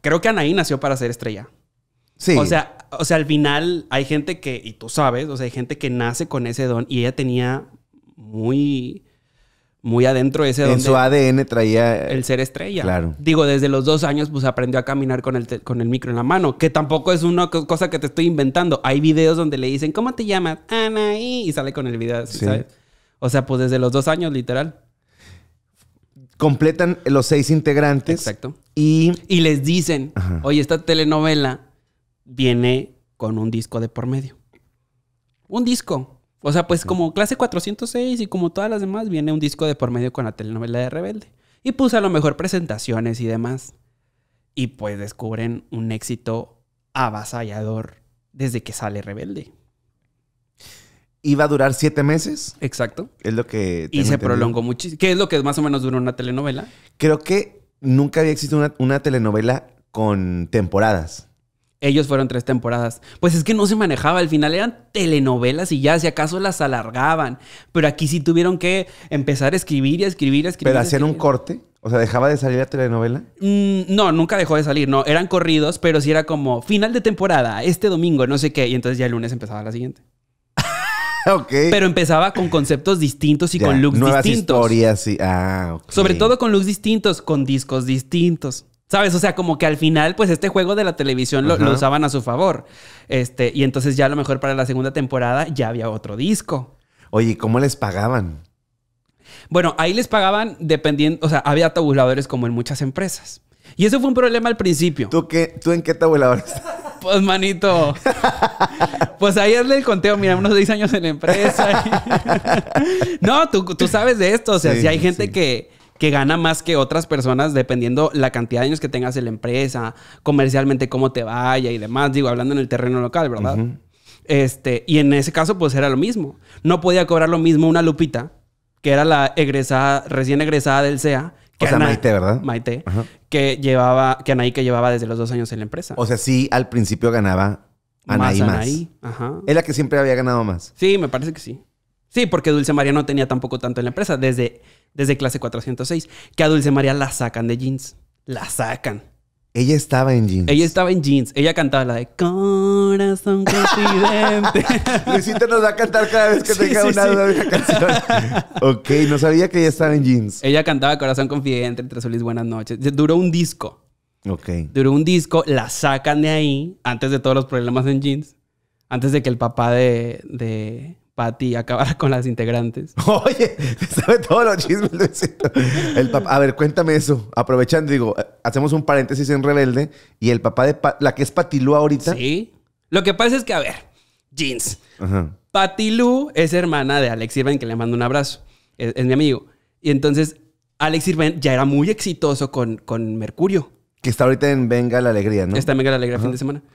Creo que Anaí nació para ser estrella. Sí. O sea, o sea, al final hay gente que, y tú sabes, o sea, hay gente que nace con ese don y ella tenía muy, muy adentro ese don. En su ADN traía... Eh, el ser estrella. Claro. Digo, desde los dos años, pues aprendió a caminar con el, con el micro en la mano, que tampoco es una cosa que te estoy inventando. Hay videos donde le dicen, ¿cómo te llamas? Anaí. Y sale con el video así, ¿sabes? O sea, pues desde los dos años, literal. Completan los seis integrantes. Exacto. Y, les dicen, oye, esta telenovela viene con un disco de por medio. Un disco. O sea, pues como clase 406 y como todas las demás, viene un disco de por medio con la telenovela de Rebelde. Y puse a lo mejor presentaciones y demás. Y pues descubren un éxito avasallador desde que sale Rebelde iba a durar siete meses. Exacto. Es lo que... Y se prolongó muchísimo. ¿Qué es lo que más o menos duró una telenovela? Creo que nunca había existido una, telenovela con temporadas. Ellos fueron tres temporadas. Pues es que no se manejaba, al final eran telenovelas y ya, si acaso las alargaban. Pero aquí sí tuvieron que empezar a escribir y a escribir y a escribir. Pero hacían un corte. O sea, ¿dejaba de salir la telenovela? Mm, no, nunca dejó de salir, no. Eran corridos, pero sí era como final de temporada, este domingo, no sé qué. Y entonces ya el lunes empezaba la siguiente. Pero empezaba con conceptos distintos y con looks nuevas distintos. historias y... Ah, Sobre todo con looks distintos, con discos distintos. ¿Sabes? O sea, como que al final, pues este juego de la televisión lo, usaban a su favor. Este, y entonces ya a lo mejor para la segunda temporada ya había otro disco. Oye, ¿cómo les pagaban? Bueno, ahí les pagaban dependiendo, o sea, había tabuladores como en muchas empresas. Y eso fue un problema al principio. ¿Tú, tú en qué tabulador estás? Pues, manito. Pues ahí es el conteo. Mira, unos 10 años en la empresa. no, tú, tú, sabes de esto. O sea, si hay gente que, que gana más que otras personas dependiendo la cantidad de años que tengas en la empresa, comercialmente cómo te vaya y demás. Digo, hablando en el terreno local, ¿verdad? Este, y en ese caso, pues era lo mismo. No podía cobrar lo mismo una Lupita, que era la egresada, recién egresada del CEA. Que o sea, Maite, ¿verdad? Maite. Ajá que llevaba, que Anaí que llevaba desde los dos años en la empresa. O sea, sí, al principio ganaba Anaí más. Anaí. más. Ajá. Es la que siempre había ganado más. Sí, me parece que sí. Sí, porque Dulce María no tenía tampoco tanto en la empresa desde, desde clase 406, que a Dulce María la sacan de jeans. La sacan. Ella estaba en jeans. Ella estaba en jeans. Ella cantaba la de Corazón Confidente. Luisito nos va a cantar cada vez que tenga una canción. ok, no sabía que ella estaba en jeans. Ella cantaba Corazón Confidente, Entre solís Buenas Noches. Duró un disco. Ok. Duró un disco, la sacan de ahí, antes de todos los problemas en jeans. Antes de que el papá de Patty acabar con las integrantes. Oye, sabe todos los chismes, Luisito. El a ver, cuéntame eso. Aprovechando, digo, eh, hacemos un paréntesis en Rebelde y el papá de la que es Patilú ahorita. Sí. Lo que pasa es que, a ver, jeans. Ajá. Patilú es hermana de Alex Irvine, que le mando un abrazo. Es, mi amigo. Y entonces, Alex Irvine ya era muy exitoso con, con Mercurio. Que está ahorita en Venga la Alegría, ¿no? Está en Venga la Alegría fin de semana.